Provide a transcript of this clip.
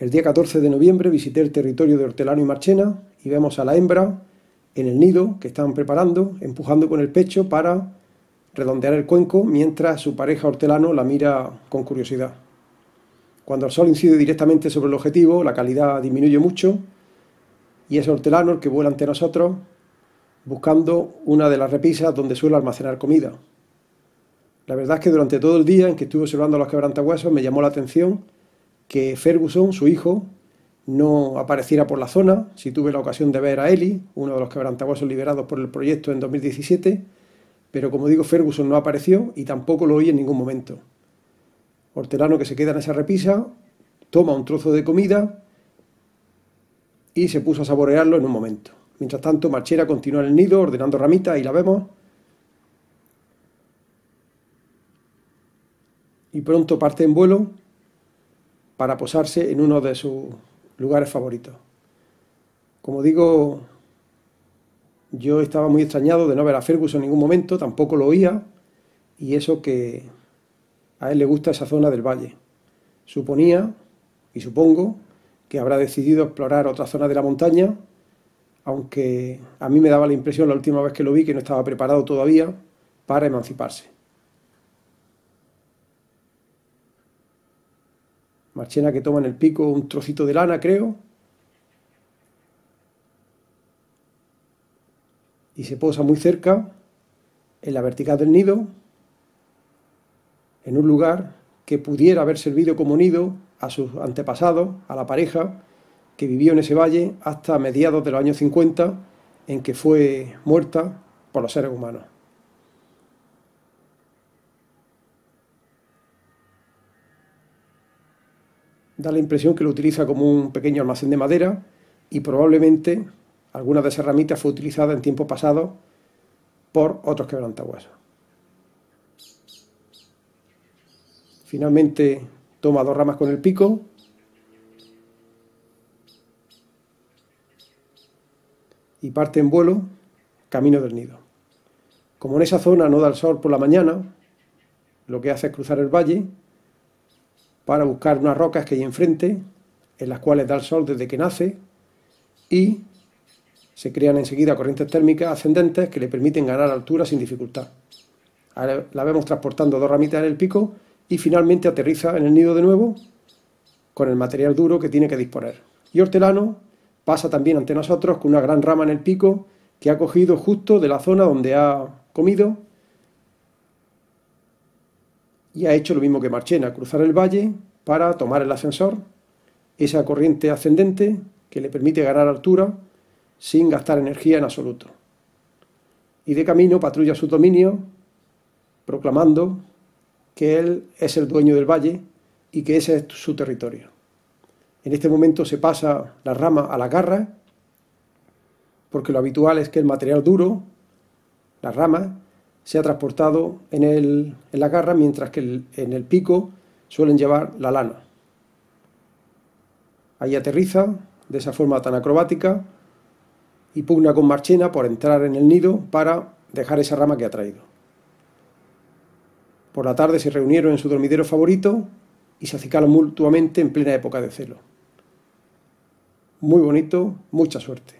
El día 14 de noviembre visité el territorio de Hortelano y Marchena y vemos a la hembra en el nido que están preparando, empujando con el pecho para redondear el cuenco mientras su pareja hortelano la mira con curiosidad. Cuando el sol incide directamente sobre el objetivo, la calidad disminuye mucho y es hortelano el que vuela ante nosotros buscando una de las repisas donde suele almacenar comida. La verdad es que durante todo el día en que estuve observando los quebrantahuesos me llamó la atención que Ferguson, su hijo, no apareciera por la zona. Si tuve la ocasión de ver a Eli, uno de los quebrantahuesos liberados por el proyecto en 2017, pero como digo, Ferguson no apareció y tampoco lo oí en ningún momento. Hortelano que se queda en esa repisa, toma un trozo de comida y se puso a saborearlo en un momento. Mientras tanto, Marchera continúa en el nido ordenando ramitas y la vemos. Y pronto parte en vuelo para posarse en uno de sus lugares favoritos. Como digo, yo estaba muy extrañado de no ver a Fergus en ningún momento, tampoco lo oía, y eso que a él le gusta esa zona del valle. Suponía, y supongo, que habrá decidido explorar otra zona de la montaña, aunque a mí me daba la impresión la última vez que lo vi que no estaba preparado todavía para emanciparse. Marchena que toma en el pico un trocito de lana, creo. Y se posa muy cerca, en la vertical del nido, en un lugar que pudiera haber servido como nido a sus antepasados, a la pareja que vivió en ese valle hasta mediados de los años 50, en que fue muerta por los seres humanos. da la impresión que lo utiliza como un pequeño almacén de madera y probablemente alguna de esas ramitas fue utilizada en tiempo pasado por otros quebrantahuesos. Finalmente toma dos ramas con el pico. Y parte en vuelo camino del nido. Como en esa zona no da el sol por la mañana, lo que hace es cruzar el valle para buscar unas rocas que hay enfrente, en las cuales da el sol desde que nace, y se crean enseguida corrientes térmicas ascendentes que le permiten ganar altura sin dificultad. Ahora la vemos transportando dos ramitas en el pico y finalmente aterriza en el nido de nuevo con el material duro que tiene que disponer. Y Hortelano pasa también ante nosotros con una gran rama en el pico que ha cogido justo de la zona donde ha comido y ha hecho lo mismo que Marchena, cruzar el valle para tomar el ascensor, esa corriente ascendente que le permite ganar altura sin gastar energía en absoluto. Y de camino patrulla su dominio, proclamando que él es el dueño del valle y que ese es su territorio. En este momento se pasa la rama a la garra, porque lo habitual es que el material duro, la rama, se ha transportado en, el, en la garra, mientras que en el pico suelen llevar la lana. Ahí aterriza, de esa forma tan acrobática, y pugna con Marchena por entrar en el nido para dejar esa rama que ha traído. Por la tarde se reunieron en su dormidero favorito y se acicalan mutuamente en plena época de celo. Muy bonito, mucha suerte.